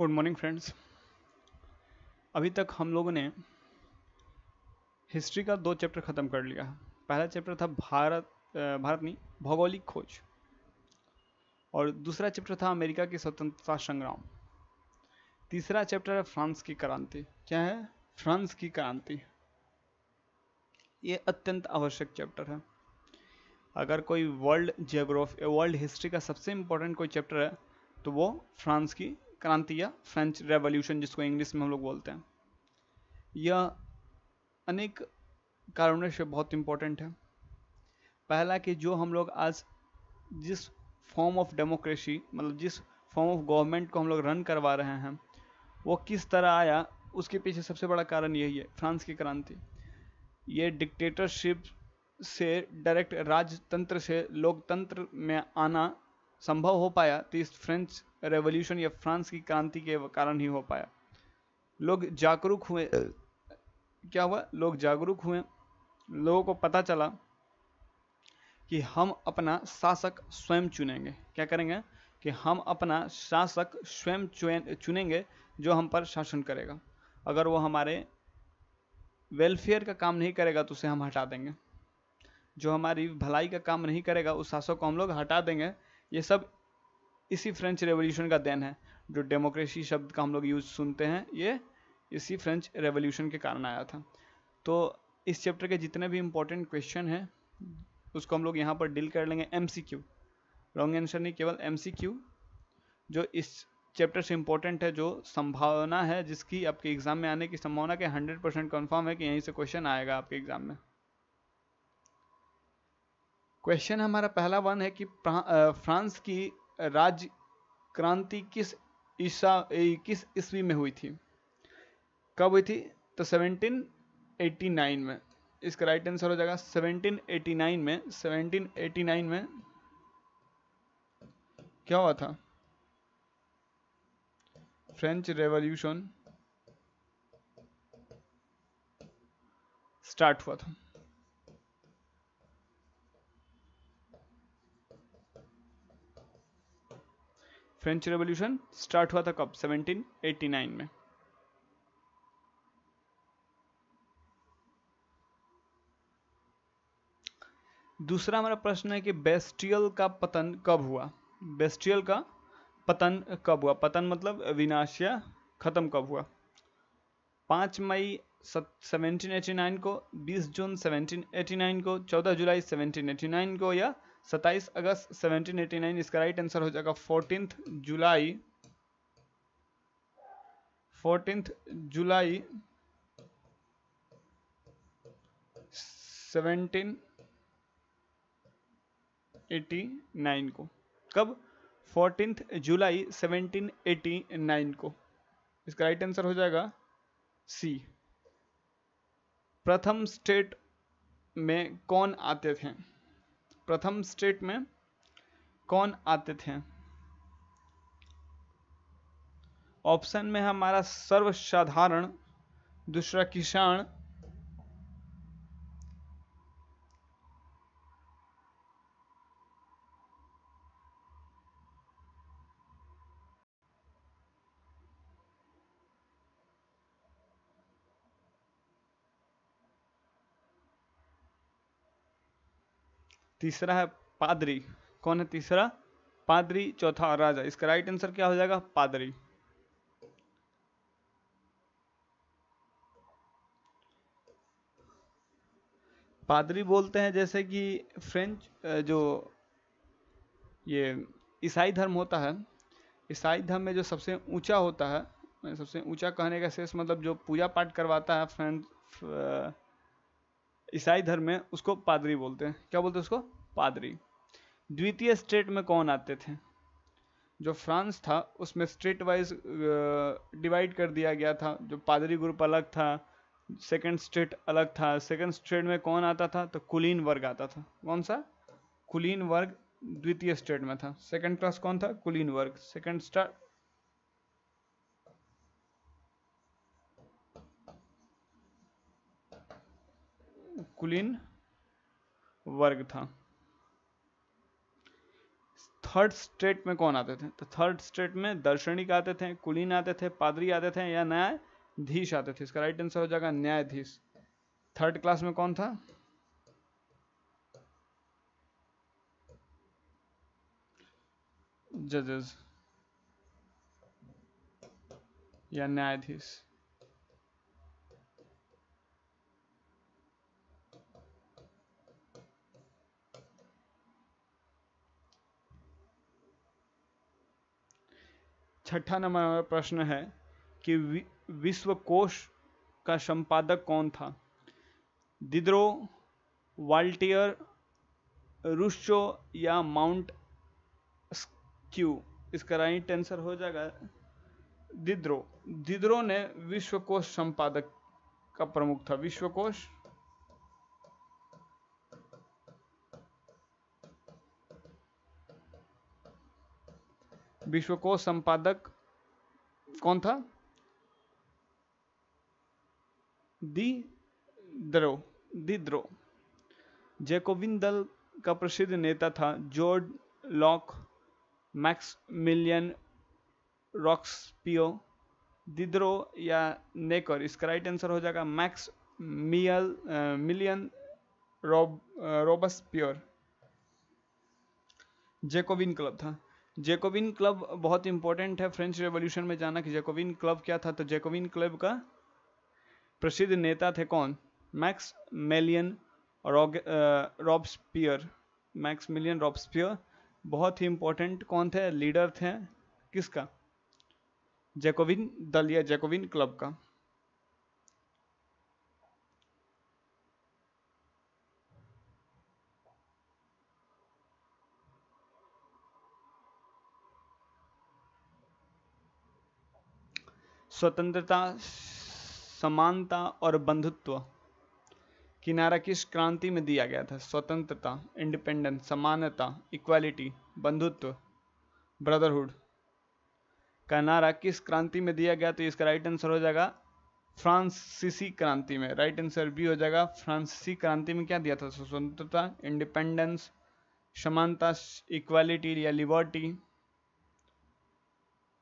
good morning friends अभी तक हम लोगों ने हिस्ट्री का दो चैप्टर ख़त्म कर लिया है पहला चैप्टर था भारत भारत नहीं भौगोलिक खोज और दूसरा चैप्टर था अमेरिका की स्वतंत्रता संग्राम तीसरा चैप्टर है फ्रांस की क्रांति क्या है फ्रांस की क्रांति ये अत्यंत आवश्यक चैप्टर है अगर कोई वर्ल्ड जियोग्राफी वर्ल्ड हिस्ट्री का सबसे इंपॉर्टेंट कोई चैप्टर है तो वो फ्रांस की क्रांति या फ्रेंच रेवोल्यूशन जिसको इंग्लिश में हम लोग बोलते हैं यह अनेक कारणों से बहुत इम्पोर्टेंट है पहला कि जो हम लोग आज जिस फॉर्म ऑफ डेमोक्रेसी मतलब जिस फॉर्म ऑफ गवर्नमेंट को हम लोग रन करवा रहे हैं वो किस तरह आया उसके पीछे सबसे बड़ा कारण यही है फ्रांस की क्रांति ये डिक्टेटरशिप से डायरेक्ट राजतंत्र से लोकतंत्र में आना संभव हो पाया तो इस फ्रेंच रेवोल्यूशन या फ्रांस की क्रांति के कारण ही हो पाया लोग जागरूक हुए क्या हुआ लोग जागरूक हुए लोगों को पता चला कि हम अपना शासक स्वयं चुनेंगे क्या करेंगे कि हम अपना शासक स्वयं चुनेंगे जो हम पर शासन करेगा अगर वो हमारे वेलफेयर का काम नहीं करेगा तो उसे हम हटा देंगे जो हमारी भलाई का काम नहीं करेगा उस शासक को हम लोग हटा देंगे ये सब इसी फ्रेंच रेवोल्यूशन का देन है जो डेमोक्रेसी शब्द का हम लोग यूज सुनते हैं ये इसी फ्रेंच रेवोल्यूशन के कारण आया था तो इस चैप्टर के जितने भी इम्पोर्टेंट क्वेश्चन हैं उसको हम लोग यहाँ पर डील कर लेंगे M C Q wrong answer नहीं केवल एम सी क्यू जो इस चैप्टर से इम्पोर्टेंट है जो संभावना है जिसकी आपके एग्ज़ाम में आने की संभावना के हंड्रेड परसेंट कन्फर्म है कि यहीं से क्वेश्चन आएगा आपके एग्ज़ाम में क्वेश्चन हमारा पहला वन है कि फ्रांस की राज्य क्रांति किस ईसा किस ईस्वी में हुई थी कब हुई थी तो 1789 में इसका राइट आंसर हो जाएगा 1789 में 1789 में क्या हुआ था फ्रेंच रेवोल्यूशन स्टार्ट हुआ था फ्रेंच रेवोल्यूशन स्टार्ट हुआ था कब 1789 में दूसरा हमारा प्रश्न है कि बेस्टियल का पतन कब हुआ बेस्टियल का पतन कब हुआ पतन मतलब विनाश या खत्म कब हुआ पाँच मई 1789 को 20 जून 1789 को 14 जुलाई 1789 को या सत्ताईस अगस्त 1789 इसका राइट आंसर हो जाएगा फोर्टीन जुलाई फोर्टीन जुलाई 1789 को कब फोर्टीन जुलाई 1789 को इसका राइट आंसर हो जाएगा सी प्रथम स्टेट में कौन आते थे प्रथम स्टेट में कौन आते थे ऑप्शन में हमारा सर्वसाधारण दूसरा किसान तीसरा है पादरी कौन है तीसरा पादरी चौथा राजा इसका राइट आंसर क्या हो जाएगा पादरी पादरी बोलते हैं जैसे कि फ्रेंच जो ये ईसाई धर्म होता है ईसाई धर्म में जो सबसे ऊंचा होता है सबसे ऊंचा कहने का शेष मतलब जो पूजा पाठ करवाता है फ्रेंच ईसाई धर्म में उसको पादरी बोलते हैं क्या बोलते हैं उसको पादरी द्वितीय स्टेट में कौन आते थे जो फ्रांस था उसमें स्टेट वाइज डिवाइड कर दिया गया था जो पादरी ग्रुप अलग था सेकंड स्टेट अलग था सेकंड स्टेट में कौन आता था तो कुलीन वर्ग आता था कौन सा कुलीन वर्ग द्वितीय स्टेट में था सेकंड क्लास कौन था कुलीन वर्ग सेकंड कुलीन वर्ग था थर्ड स्टेट में कौन आते थे तो थर्ड स्टेट में दर्शनिक आते थे कुलीन आते थे पादरी आते थे या न्यायाधीश आते थे इसका राइट आंसर हो जाएगा न्यायाधीश थर्ड क्लास में कौन था जजेस या न्यायाधीश छठा नंबर प्रश्न है कि विश्वकोश का संपादक कौन था दिद्रो वाल्टियर रुश्चो या माउंट स्क्यू इसका राइट आंसर हो जाएगा दिद्रो दिद्रो ने विश्वकोश संपादक का प्रमुख था विश्वकोश विश्वकोश संपादक कौन था दी द्रो दिद्रो जेकोविन दल का प्रसिद्ध नेता था George Locke Maximilien Robespierre Diderot या नेकर इसका राइट आंसर हो जाएगा Maximilien Robespierre Jacobin club था जेकोविन क्लब बहुत इंपॉर्टेंट है फ्रेंच रेवोल्यूशन में जाना कि जेकोविन क्लब क्या था तो जेकोविन क्लब का प्रसिद्ध नेता थे कौन Maximilien Robespierre Maximilien Robespierre बहुत ही इंपॉर्टेंट कौन थे लीडर थे किसका जेकोविन दल या जेकोविन क्लब का स्वतंत्रता समानता और बंधुत्व किनारा किस क्रांति में दिया गया था स्वतंत्रता इंडिपेंडेंस समानता इक्वालिटी बंधुत्व ब्रदरहुड का नारा किस क्रांति में दिया गया तो इसका राइट आंसर हो जाएगा फ्रांसीसी क्रांति में राइट आंसर बी हो जाएगा फ्रांसीसी क्रांति में क्या दिया था स्वतंत्रता इंडिपेंडेंस समानता इक्वालिटी या लिबर्टी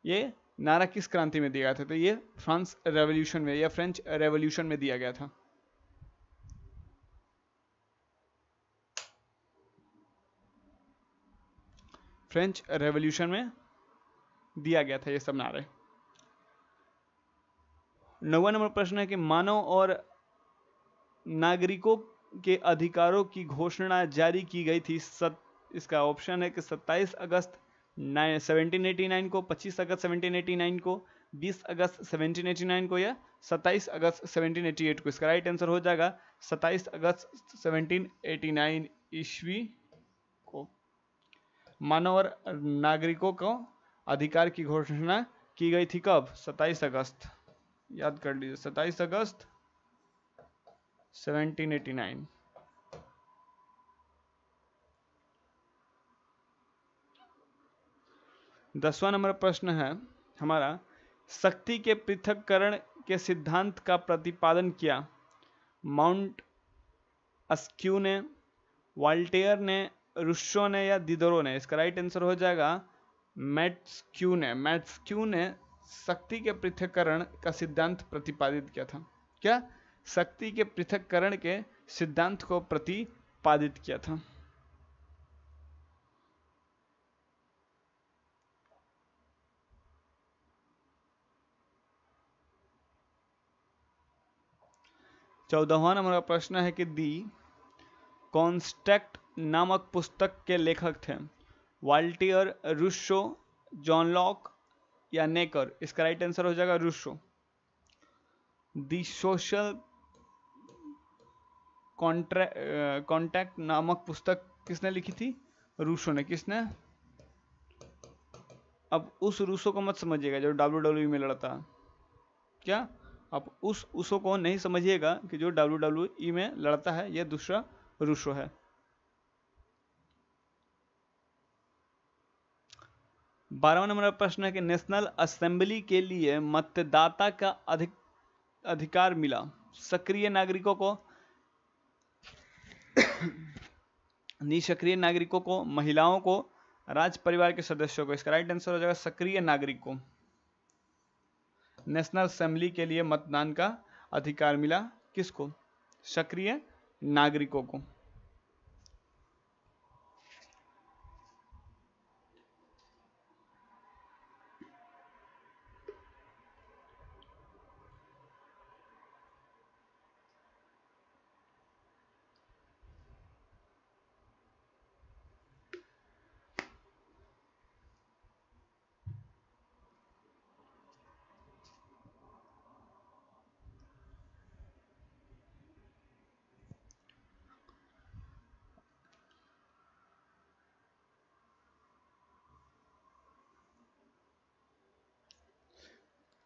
ये नारा किस क्रांति में दिया गया था तो ये फ्रांस रेवोल्यूशन में या फ्रेंच रेवोल्यूशन में दिया गया था फ्रेंच रेवोल्यूशन में दिया गया था ये सब नारे नौवा नंबर प्रश्न है कि मानव और नागरिकों के अधिकारों की घोषणा जारी की गई थी सत इसका ऑप्शन है कि 27 अगस्त 1789 को 25 अगस्त 1789 को 20 अगस्त 1789 को या 27 अगस्त 1788 को इसका राइट आंसर हो जाएगा 27 अगस्त 1789 ईस्वी को मानव और नागरिकों को अधिकार की घोषणा की गई थी कब 27 अगस्त याद कर लीजिए 27 अगस्त 1789 दसवां नंबर प्रश्न है हमारा शक्ति के पृथककरण के सिद्धांत का प्रतिपादन किया माउंट अस्क्यू ने वाल्टेयर ने रुशो ने या दिदरो ने इसका राइट आंसर हो जाएगा मैट्सक्यू ने मैट्सक्यू ने शक्ति के पृथककरण का सिद्धांत प्रतिपादित किया था क्या शक्ति के पृथककरण के सिद्धांत को प्रतिपादित किया था चौदहवा नंबर का प्रश्न है कि दी कॉन्स्टेक्ट नामक पुस्तक के लेखक थे वाल्टियर रुशो जॉन लॉक या नेकर इसका राइट आंसर हो जाएगा रुशो दी सोशल कॉन्टैक्ट नामक पुस्तक किसने लिखी थी रूसो ने किसने अब उस रूसो को मत समझिएगा जो डब्ल्यू डब्ल्यू e में लड़ता क्या आप उस उसो को नहीं समझिएगा कि जो डब्ल्यू डब्ल्यू ई में लड़ता है यह दूसरा रूसो है बारहवा नंबर प्रश्न है कि नेशनल असेंबली के लिए मतदाता का अधिक अधिकार मिला सक्रिय नागरिकों को निष्क्रिय नागरिकों को महिलाओं को राज परिवार के सदस्यों को इसका राइट आंसर हो जाएगा सक्रिय नागरिक को नेशनल असेंबली के लिए मतदान का अधिकार मिला किसको सक्रिय नागरिकों को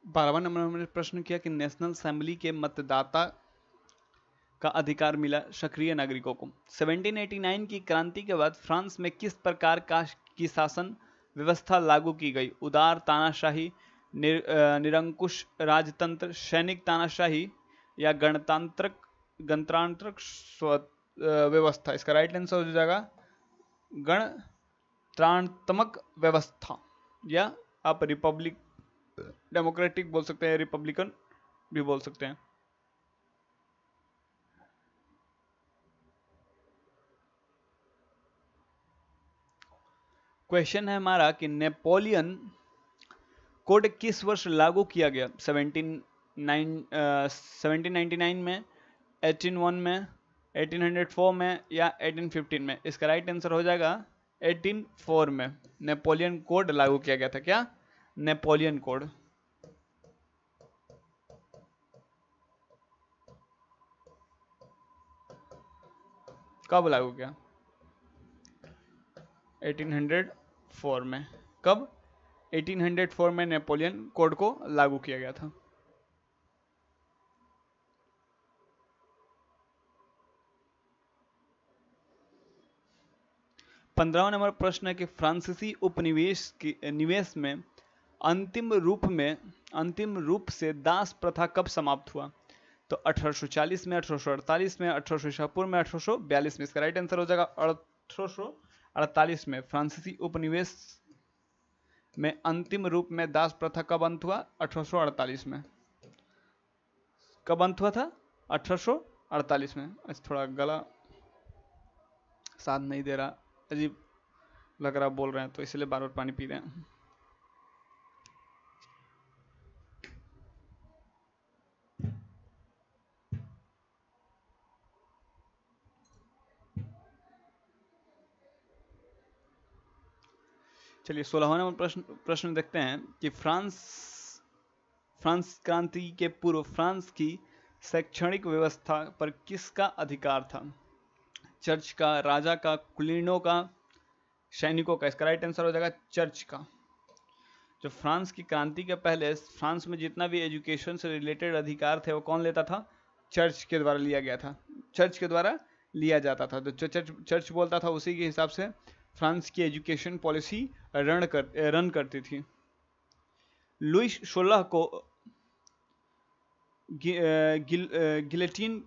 बारहवा नंबर हमने प्रश्न किया कि नेशनल असेंबली के मतदाता का अधिकार मिला सक्रिय नागरिकों को 1789 की क्रांति के बाद फ्रांस में किस प्रकार का की शासन व्यवस्था लागू की गई उदार तानाशाही निर, निरंकुश राजतंत्र सैनिक तानाशाही या गणतांत्रिक गणतांत्रिक व्यवस्था इसका राइट आंसर हो जाएगा गणतांत्मक व्यवस्था या आप रिपब्लिक डेमोक्रेटिक बोल सकते हैं रिपब्लिकन भी बोल सकते हैं क्वेश्चन है हमारा कि नेपोलियन कोड किस वर्ष लागू किया गया 1799 uh, में 181 में 1804 में या 1815 में इसका राइट आंसर हो जाएगा 184 में नेपोलियन कोड लागू किया गया था क्या नेपोलियन कोड कब लागू किया 1804 में कब 1804 में नेपोलियन कोड को लागू किया गया था पंद्रहवा नंबर प्रश्न है कि फ्रांसीसी उपनिवेश निवेश में अंतिम रूप में अंतिम रूप से दास प्रथा कब समाप्त हुआ तो 1840 में 1848 में अठारह में अठारह में इसका राइट आंसर हो जाएगा अठारह में फ्रांसीसी उपनिवेश में अंतिम रूप में दास प्रथा कब अंत हुआ अठारह में कब अंत हुआ था अड़तालीस में थोड़ा गला साथ नहीं दे रहा अजीब लग रहा बोल रहे हैं तो इसलिए बार बार पानी पी रहे हैं चलिए सोलहवा नंबर प्रश्न प्रश्न देखते हैं कि फ्रांस फ्रांस क्रांति के पूर्व फ्रांस की शैक्षणिक व्यवस्था पर किसका अधिकार था चर्च का राजा का कुलीनों का सैनिकों का इसका राइट आंसर हो जाएगा चर्च का जो फ्रांस की क्रांति के पहले फ्रांस में जितना भी एजुकेशन से रिलेटेड अधिकार थे वो कौन लेता था चर्च के द्वारा लिया गया था चर्च के द्वारा लिया जाता था तो चर्च चर्च बोलता था उसी के हिसाब से फ्रांस की एजुकेशन पॉलिसी रन कर रन करती थी लुइस सोलह को गिलेटिन गिलेटीन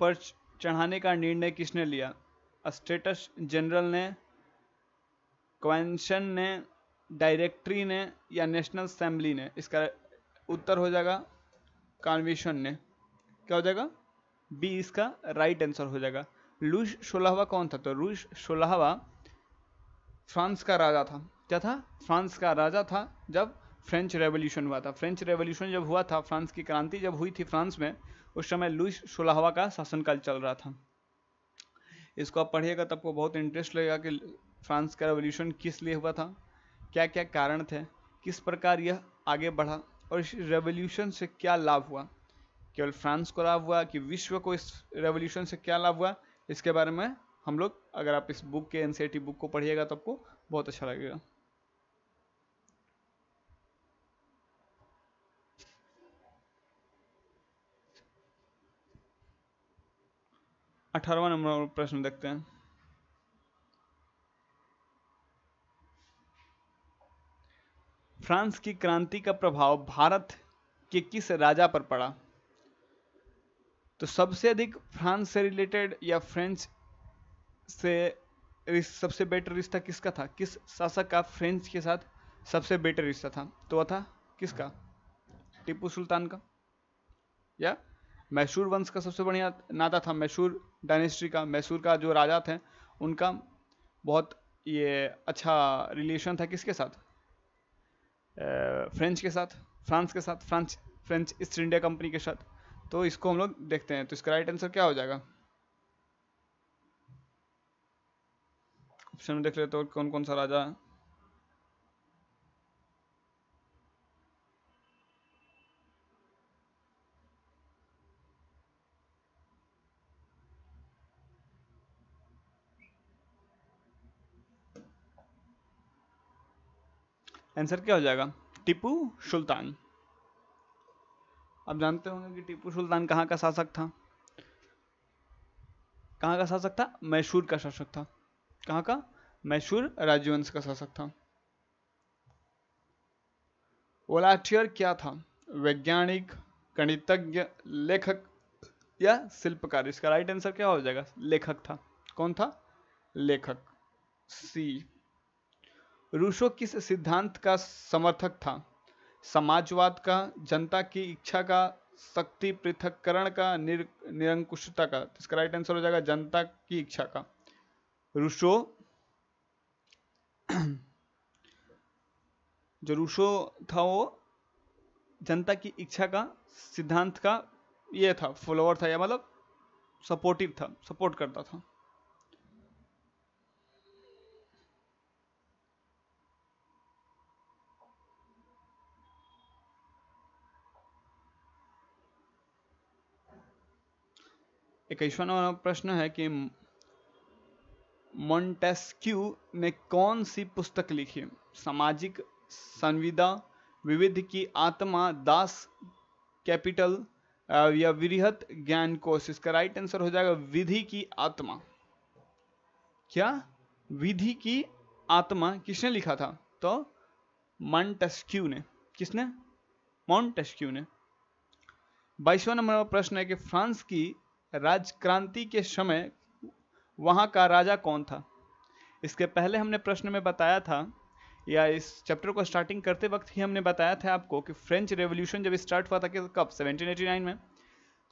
पर चढ़ाने का निर्णय किसने लिया स्टेटस जनरल ने क्वेंशन ने डायरेक्टरी ने या नेशनल असेंबली ने इसका उत्तर हो जाएगा कॉन्विशन ने क्या हो जाएगा बी इसका राइट आंसर हो जाएगा लुइस सोलहवा कौन था तो लुइस सोलहवा फ्रांस का राजा था क्या था फ्रांस का राजा था जब फ्रेंच रेवोल्यूशन हुआ था फ्रेंच रेवोल्यूशन जब हुआ था फ्रांस की क्रांति जब हुई थी फ्रांस में उस समय लुइस सोलहवा का शासनकाल चल रहा था इसको आप पढ़िएगा तब को बहुत इंटरेस्ट लगेगा कि फ्रांस का रेवोल्यूशन किस लिए हुआ था क्या क्या कारण थे किस प्रकार यह आगे बढ़ा और इस रेवोल्यूशन से क्या लाभ हुआ केवल फ्रांस को लाभ हुआ कि विश्व को इस रेवोल्यूशन से क्या लाभ हुआ इसके बारे में हम लोग अगर आप इस बुक के एनसीईआरटी बुक e को पढ़िएगा तो आपको बहुत अच्छा लगेगा अठारवा नंबर प्रश्न देखते हैं फ्रांस की क्रांति का प्रभाव भारत के किस राजा पर पड़ा तो सबसे अधिक फ्रांस से रिलेटेड या फ्रेंच से सबसे बेटर रिश्ता किसका था किस शासक का फ्रेंच के साथ सबसे बेटर रिश्ता था तो वह था किसका टीपू सुल्तान का या मैसूर वंश का सबसे बढ़िया नाता था मैसूर डायनेस्टी का मैसूर का जो राजा थे उनका बहुत ये अच्छा रिलेशन था किसके साथ फ्रेंच के साथ फ्रांस के साथ France French East India Company के साथ तो इसको हम लोग देखते हैं तो इसका राइट आंसर क्या हो जाएगा ऑप्शन में देख लेते हो कौन कौन सा राजा आंसर क्या हो जाएगा टीपू सुल्तान आप जानते होंगे कि टीपू सुल्तान कहाँ का शासक था कहाँ का शासक था मैसूर का शासक था कहाँ का मैशूर राजवंश का शासक था ओलाटियर क्या था वैज्ञानिक गणितज्ञ लेखक या शिल्पकार इसका राइट आंसर क्या हो जाएगा लेखक था कौन था लेखक सी रूसो किस सिद्धांत का समर्थक था समाजवाद का जनता की इच्छा का शक्ति पृथककरण का निर, निरंकुशता का इसका राइट आंसर हो जाएगा जनता की इच्छा का रूशो जो रूसो था वो जनता की इच्छा का सिद्धांत का ये था फॉलोअर था या मतलब सपोर्टिव था सपोर्ट करता था एक प्रश्न है कि मोन्टेस्क्यू ने कौन सी पुस्तक लिखी सामाजिक संविदा विविध की आत्मा दास कैपिटल या विरहत ज्ञान कोश इसका राइट आंसर हो जाएगा विधि की आत्मा क्या विधि की आत्मा किसने लिखा था तो मॉन्टेस्क्यू ने किसने मॉन्टेस्क्यू ने बाईसवा नंबर प्रश्न है कि फ्रांस की राजक्रांति के समय वहाँ का राजा कौन था इसके पहले हमने प्रश्न में बताया था या इस चैप्टर को स्टार्टिंग करते वक्त ही हमने बताया था आपको कि फ्रेंच रेवोल्यूशन जब स्टार्ट हुआ था कि कब 1789 में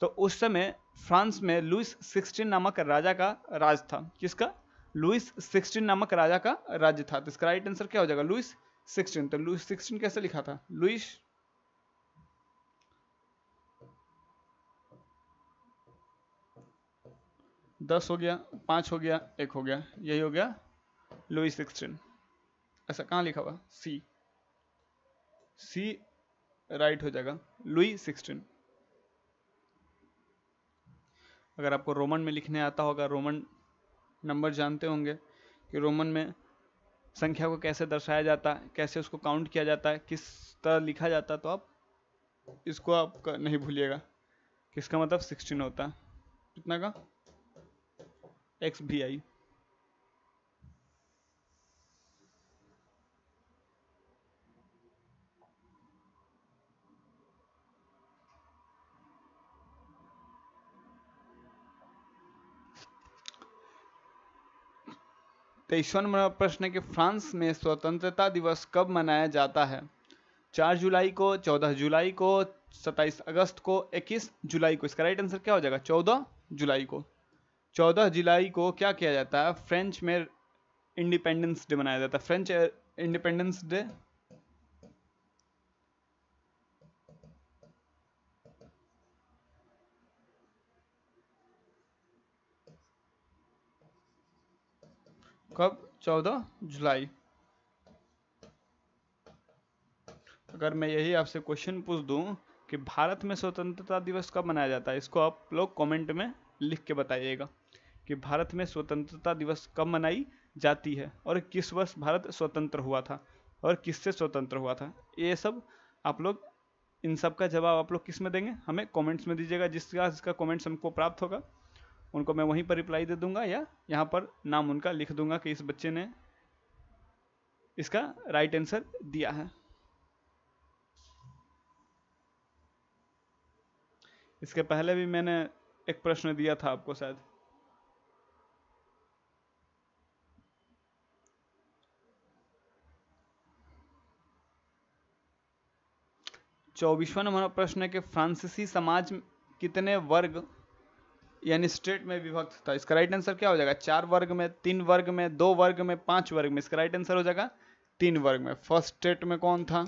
तो उस समय फ्रांस में लुइस सिक्सटीन नामक राजा का राज था किसका लुइस सिक्सटीन नामक राजा का राज्य था तो इसका राइट आंसर क्या हो जाएगा लुइस सिक्सटीन तो लुइस सिक्सटीन कैसे लिखा था लुइस दस हो गया पाँच हो गया एक हो गया यही हो गया लुई सिक्सटीन ऐसा कहाँ लिखा हुआ सी सी राइट हो जाएगा लुई सिक्सटीन अगर आपको रोमन में लिखने आता होगा रोमन नंबर जानते होंगे कि रोमन में संख्या को कैसे दर्शाया जाता है कैसे उसको काउंट किया जाता है किस तरह लिखा जाता है तो आप इसको आप नहीं भूलिएगा किसका मतलब सिक्सटीन होता है कितना का एक्स भी आई तेईसवा प्रश्न के फ्रांस में स्वतंत्रता दिवस कब मनाया जाता है चार जुलाई को चौदह जुलाई को सत्ताईस अगस्त को इक्कीस जुलाई को इसका राइट आंसर क्या हो जाएगा चौदह जुलाई को चौदह जुलाई को क्या किया जाता है फ्रेंच में इंडिपेंडेंस डे मनाया जाता है फ्रेंच इंडिपेंडेंस डे कब चौदह जुलाई अगर मैं यही आपसे क्वेश्चन पूछ दूं कि भारत में स्वतंत्रता दिवस कब मनाया जाता है इसको आप लोग कमेंट में लिख के बताइएगा कि भारत में स्वतंत्रता दिवस कब मनाई जाती है और किस वर्ष भारत स्वतंत्र हुआ था और किससे स्वतंत्र हुआ था ये सब आप लोग इन सब का जवाब आप लोग किस में देंगे हमें कमेंट्स में दीजिएगा जिसका जिसका कमेंट्स हमको प्राप्त होगा उनको मैं वहीं पर रिप्लाई दे दूंगा या यहाँ पर नाम उनका लिख दूंगा कि इस बच्चे ने इसका राइट आंसर दिया है इसके पहले भी मैंने एक प्रश्न दिया था आपको शायद चौबीसवा नंबर प्रश्न है कि फ्रांसीसी समाज कितने वर्ग यानी स्टेट में विभक्त था इसका राइट आंसर क्या हो जाएगा चार वर्ग में तीन वर्ग में दो वर्ग में पांच वर्ग में इसका राइट आंसर हो जाएगा तीन वर्ग में फर्स्ट स्टेट में कौन था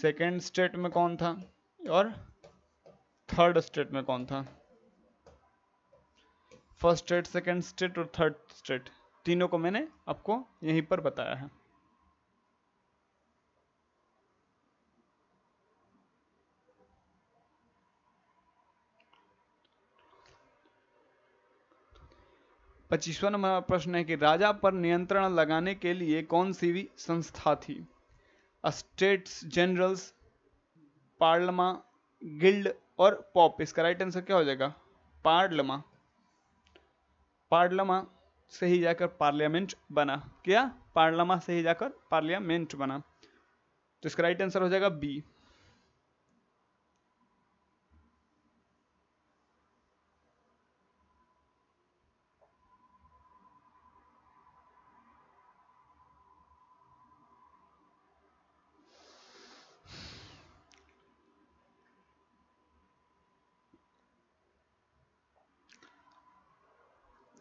सेकेंड स्टेट में कौन था और थर्ड स्टेट में कौन था फर्स्ट स्टेट सेकेंड स्टेट और थर्ड स्टेट तीनों को मैंने आपको यहीं पर बताया है पच्चीसवा नंबर प्रश्न है कि राजा पर नियंत्रण लगाने के लिए कौन सी संस्था थी स्टेट्स जनरल्स पार्लमा गिल्ड और पॉप इसका राइट आंसर क्या हो जाएगा पार्लमा पार्लमा से ही जाकर पार्लियामेंट बना क्या पार्लमा से ही जाकर पार्लियामेंट बना तो इसका राइट आंसर हो जाएगा बी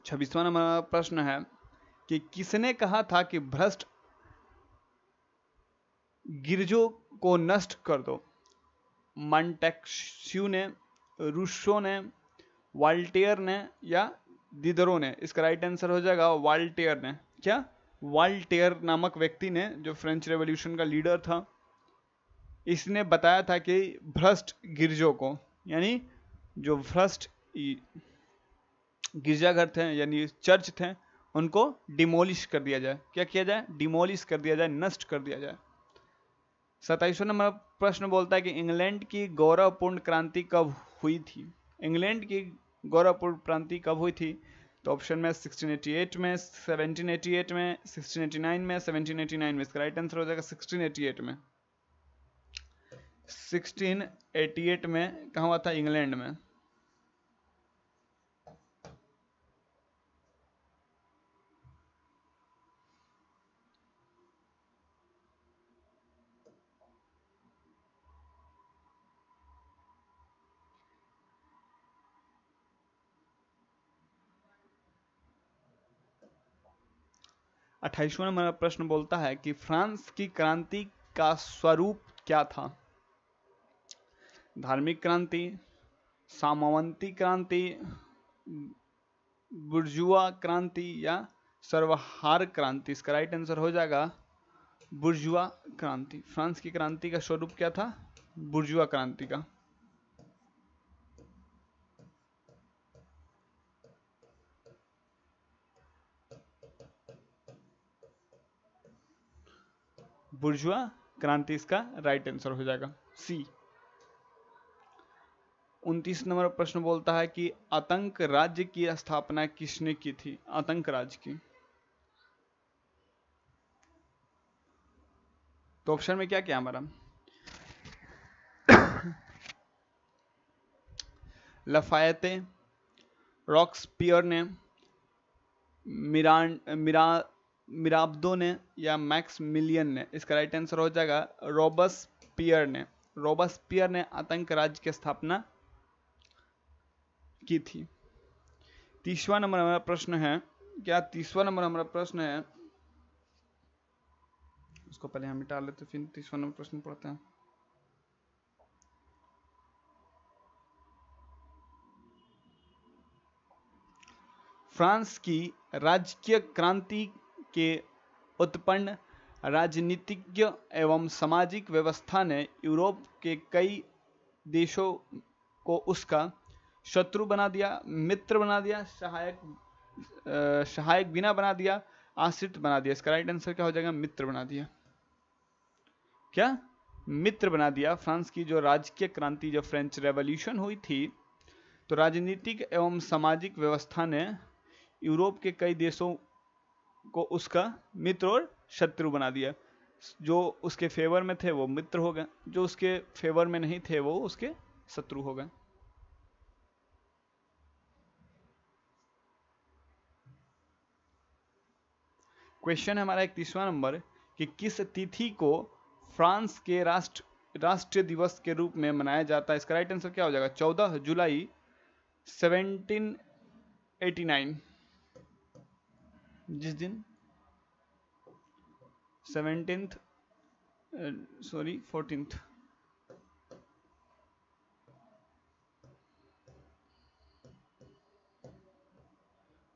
छब्बीसवा नंबर प्रश्न है कि किसने कहा था कि भ्रष्ट गिरजों को नष्ट कर दो मंटेक्स्यू ने रूसो ने वाल्टेयर ने या दिदरो ने इसका राइट आंसर हो जाएगा वाल्टेयर ने क्या वाल्टेयर नामक व्यक्ति ने जो फ्रेंच रेवोल्यूशन का लीडर था इसने बताया था कि भ्रष्ट गिरजों को यानी जो भ्रष्ट गिरजाघर थे यानी चर्च थे उनको डिमोलिश कर दिया जाए क्या किया जाए डिमोलिश कर दिया जाए नष्ट कर दिया जाए सताईसवें नंबर प्रश्न बोलता है कि इंग्लैंड की गौरवपूर्ण क्रांति कब हुई थी इंग्लैंड की गौरवपूर्ण क्रांति कब हुई थी तो ऑप्शन में 1688 में 1788 में 1689 में 1789 में इसका राइट आंसर हो जाएगा 1688 में 1688 में कहा हुआ था इंग्लैंड में अट्ठाईसवा नंबर प्रश्न बोलता है कि फ्रांस की क्रांति का स्वरूप क्या था धार्मिक क्रांति सामवंती क्रांति बुर्जुआ क्रांति या सर्वहार क्रांति इसका राइट आंसर हो जाएगा बुर्जुआ क्रांति फ्रांस की क्रांति का स्वरूप क्या था बुर्जुआ क्रांति का बुर्जुआ क्रांति इसका राइट आंसर हो जाएगा सी उनतीस नंबर प्रश्न बोलता है कि आतंक राज्य की स्थापना किसने की थी आतंक राज्य की तो ऑप्शन में क्या क्या हमारा लफायते रॉक्स पियर ने मिरान मिरा मिराब्दो ने या मैक्स मिलियन ने इसका राइट आंसर हो जाएगा रोबस पियर ने रोबस पियर ने आतंक राज्य की स्थापना की थी तीसवा नंबर हमारा प्रश्न है क्या तीसवा नंबर हमारा प्रश्न है उसको पहले हम मिटा लेते फिर तीसवा नंबर प्रश्न पढ़ते हैं फ्रांस की राजकीय क्रांति के उत्पन्न राजनीतिज्ञ एवं सामाजिक व्यवस्था ने यूरोप के कई देशों को उसका शत्रु बना दिया मित्र बना दिया सहायक सहायक बिना बना दिया आश्रित बना दिया इसका राइट आंसर क्या हो जाएगा मित्र बना दिया क्या मित्र बना दिया फ्रांस की जो राजकीय क्रांति जो फ्रेंच रेवोल्यूशन हुई थी तो राजनीतिक एवं सामाजिक व्यवस्था ने यूरोप के कई देशों को उसका मित्र और शत्रु बना दिया जो उसके फेवर में थे वो मित्र हो गए जो उसके फेवर में नहीं थे वो उसके शत्रु हो गए क्वेश्चन हमारा एक तीसरा नंबर कि किस तिथि को फ्रांस के राष्ट्र राष्ट्रीय दिवस के रूप में मनाया जाता है इसका राइट आंसर क्या हो जाएगा चौदह जुलाई 1789 जिस दिन seventeenth sorry fourteen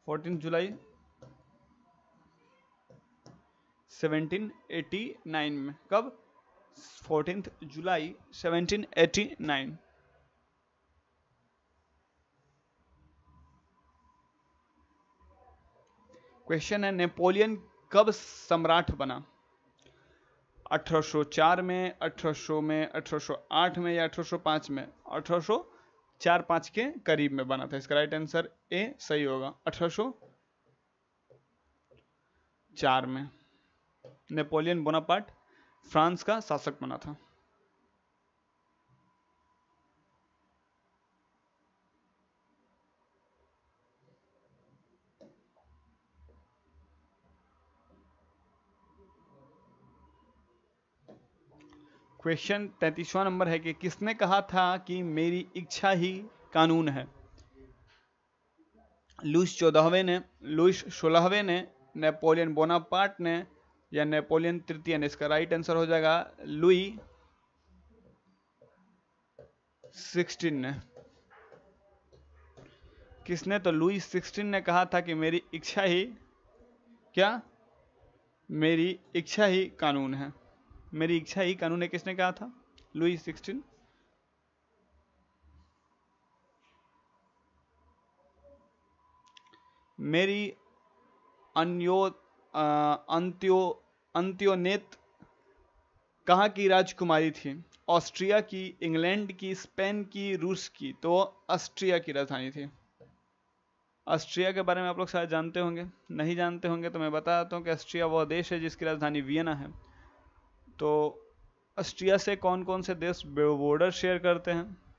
fourteen July 1789 में कब फोर्टींथ जुलाई 1789 क्वेश्चन है नेपोलियन कब सम्राट बना 1804 में 1800 में 1808 में या 1805 में 1804 पांच के करीब में बना था इसका राइट आंसर ए सही होगा 1804 में नेपोलियन बोनापार्ट फ्रांस का शासक बना था क्वेश्चन तैतीसवा नंबर है कि किसने कहा था कि मेरी इच्छा ही कानून है लुइस चौदहवे ने लुइस सोलहवे ने नेपोलियन बोनापार्ट ने या नेपोलियन तृतीय ने इसका राइट आंसर हो जाएगा लुई सिक्सटीन ने किसने तो लुई सिक्सटीन ने कहा था कि मेरी इच्छा ही क्या मेरी इच्छा ही कानून है मेरी इच्छा ही कानून है किसने कहा था लुई सिक्सटीन मेरी अन्यो अंत्यो अंत्योनेत कहाँ की राजकुमारी थी ऑस्ट्रिया की इंग्लैंड की स्पेन की रूस की तो ऑस्ट्रिया की राजधानी थी ऑस्ट्रिया के बारे में आप लोग शायद जानते होंगे नहीं जानते होंगे तो मैं बता देता हूँ कि ऑस्ट्रिया वह देश है जिसकी राजधानी वियना है तो ऑस्ट्रिया से कौन कौन से देश बॉर्डर शेयर करते हैं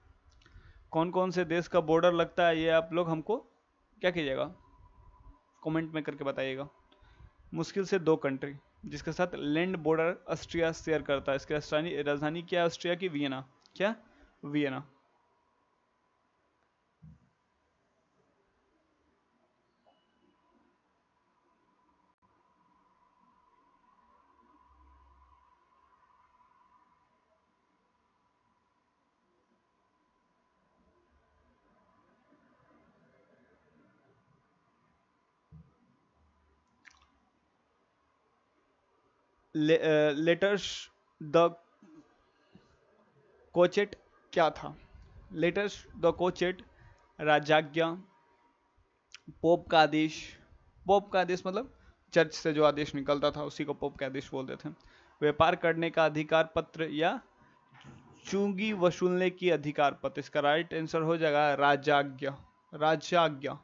कौन कौन से देश का बॉर्डर लगता है ये आप लोग हमको क्या कीजिएगा कमेंट में करके बताइएगा मुश्किल से दो कंट्री जिसके साथ लैंड बॉर्डर ऑस्ट्रिया शेयर करता है इसकी राजधानी राजधानी क्या है ऑस्ट्रिया की वियना क्या वियना लेटर्स द कोचेट क्या था लेटर्स द कोचेट राजाज्ञा पोप का आदेश पोप का आदेश मतलब चर्च से जो आदेश निकलता था उसी को पोप का आदेश बोलते थे व्यापार करने का अधिकार पत्र या चुंगी वसूलने की अधिकार पत्र इसका राइट आंसर हो जाएगा राजाज्ञा राजाज्ञा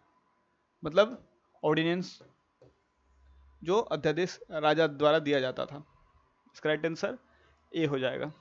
मतलब ऑर्डिनेंस जो अध्यादेश राजा द्वारा दिया जाता था इसका राइट आंसर ए हो जाएगा